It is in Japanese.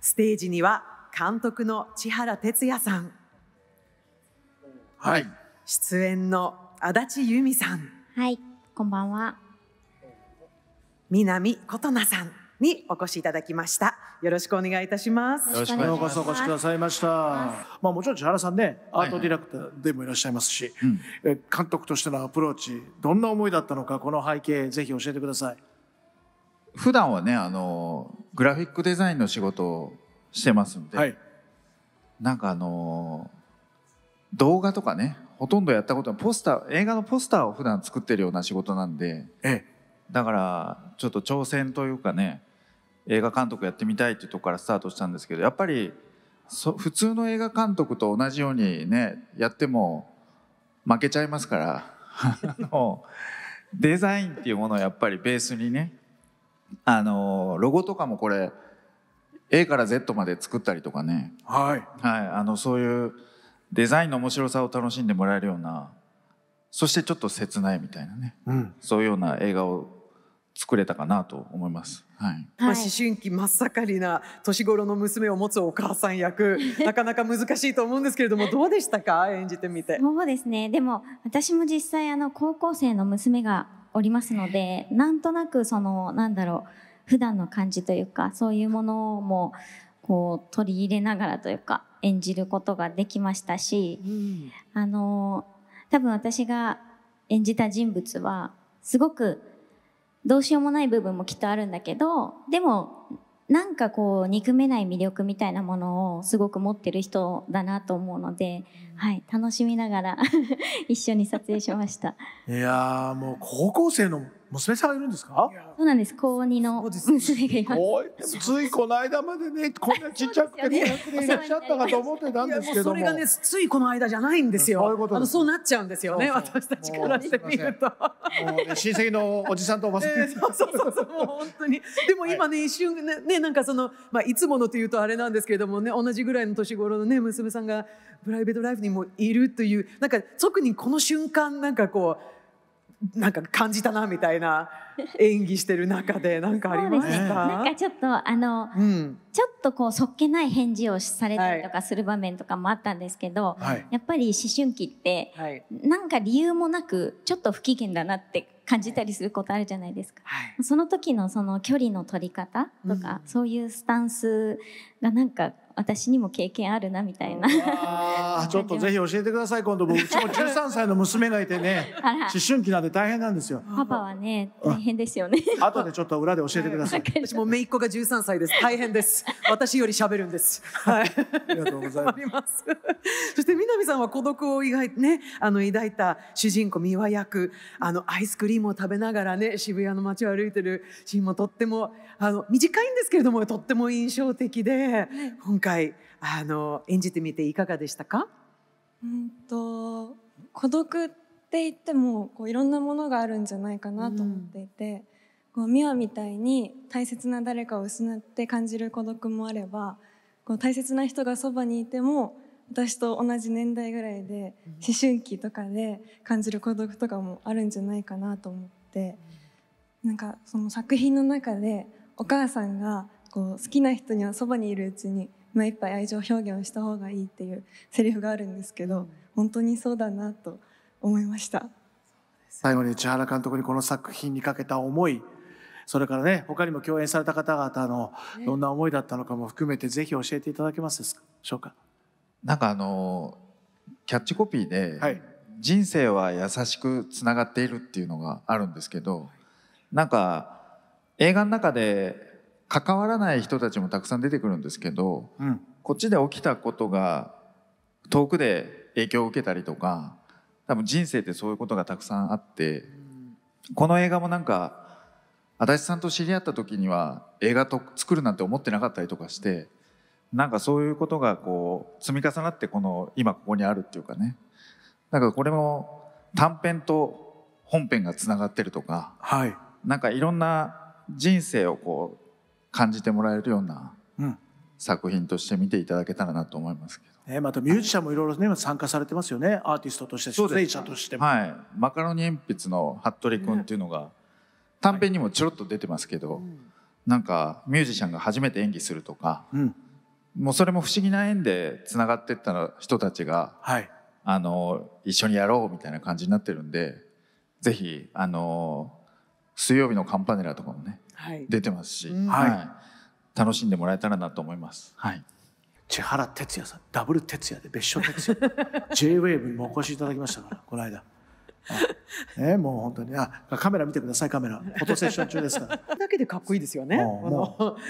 ステージには監督の千原哲也さん、はい、出演の足立由美さん、はい、こんばんは。南琴奈さんにお越しいただきました。よろしくお願いいたします。よろしくお越しくださいました。まあもちろん千原さんね、アートディレクターでもいらっしゃいますし、はいはい、監督としてのアプローチ、どんな思いだったのかこの背景ぜひ教えてください。普段はねあのグラフィックデザインの仕事をしてますんで、はい、なんかあの動画とかねほとんどやったことはポスター映画のポスターを普段作ってるような仕事なんでだからちょっと挑戦というかね映画監督やってみたいっていうとこからスタートしたんですけどやっぱりそ普通の映画監督と同じようにねやっても負けちゃいますから あのデザインっていうものをやっぱりベースにねあのロゴとかもこれ A から Z まで作ったりとかね、はいはい、あのそういうデザインの面白さを楽しんでもらえるようなそしてちょっと切ないみたいなね、うん、そういうような映画を作れたかなと思います。はい。まあ思春期真っ盛りな年頃の娘を持つお母さん役、なかなか難しいと思うんですけれども、どうでしたか演じてみて。そうですね。でも私も実際あの高校生の娘がおりますのでなんとなくそのなんだろう普段の感じというかそういうものもこう取り入れながらというか演じることができましたし、うん、あの多分私が演じた人物はすごくどうしようもない部分もきっとあるんだけどでもなんかこう憎めない魅力みたいなものをすごく持ってる人だなと思うので、はい、楽しみながら 一緒に撮影しました。いやもう高校生の娘さんがいるんですかそうなんです高二の娘がいますついこの間までね こんなちっちゃくて子役でいらっしゃったかと思ってたんですけどもそれがねついこの間じゃないんですよそういうことあのそうなっちゃうんですよね私たちからしてみると親戚のおじさんとおばさん、そうそうそうもう本当にでも今ね、一瞬ねねなんかその、まあ、いつものというとあれなんですけれどもね同じぐらいの年頃のね娘さんがプライベートライフにもいるというなんか特にこの瞬間なんかこうなんか感じたなみたいな 演技してる中でなんかありましたね、なんかちょっとあの、うん、ちょっとこうそっけない返事をされたりとかする場面とかもあったんですけど、はい、やっぱり思春期って、はい、なんか理由もなくちょっと不機嫌だなって感じたりすることあるじゃないですか、はい、その時のその距離の取り方とか、うん、そういうスタンスがなんか私にも経験あるなみたいなあ ちょっとぜひ教えてください今度僕うちも13歳の娘がいてね 思春期なんで大変なんですよパパはね大変ですよね後でちょっと裏で教えてください、は い、私も姪っ子が13歳です大変です私より喋るんですはいありがとうございますそして南さんは孤独を意外ねあの抱いた主人公三輪役あのアイスクリームを食べながらね渋谷の街を歩いてるシーンもとってもあの短いんですけれどもとっても印象的でで、今回あの演じてみていかがでしたかうんと孤独って言ってもこういろんなものがあるんじゃないかなと思っていて、うん、こうミワみたいに大切な誰かを失って感じる孤独もあればこう大切な人がそばにいても私と同じ年代ぐらいで思春期とかで感じる孤独とかもあるんじゃないかなと思ってなんかその作品の中でお母さんがこう好きな人にはそばにいるうちに目いっぱい愛情表現をした方がいいっていうセリフがあるんですけど本当にそうだなと思いました最後に内原監督にこの作品にかけた思いそれからね他にも共演された方々のどんな思いだったのかも含めてぜひ教えていただけますでしょうかなんかあのキャッチコピーで、はい「人生は優しくつながっている」っていうのがあるんですけどなんか映画の中で関わらない人たちもたくさん出てくるんですけど、うん、こっちで起きたことが遠くで影響を受けたりとか多分人生ってそういうことがたくさんあって、うん、この映画もなんか足立さんと知り合った時には映画と作るなんて思ってなかったりとかして。なんかそういうことがこう積み重なってこの今ここにあるっていうかねだからこれも短編と本編がつながってるとか、はい、なんかいろんな人生をこう感じてもらえるような作品として見ていただけたらなと思いますけど。えー、またミュージシャンもいろいろね参加されてますよねアーティストとして出演者としても。はい、マカロニ鉛筆の服部君っていうのが、短編にもちょろっと出てますけど、はい、なんかミュージシャンが初めて演技するとか、うん、もうそれも不思議な縁でつながってった人たちが、はい、あの一緒にやろうみたいな感じになってるんでぜひあの水曜日のカンパネラとかもね、はい、出てますし、はい、楽しんでもらえたらなと思います。はい千原哲也さんダブル哲也で別所哲也 JWAVE にもお越しいただきましたからこの間。ね、もう本当にあカメラ見てくださいカメラフォトセッション中ですから。だけでかっこいいですよね。もう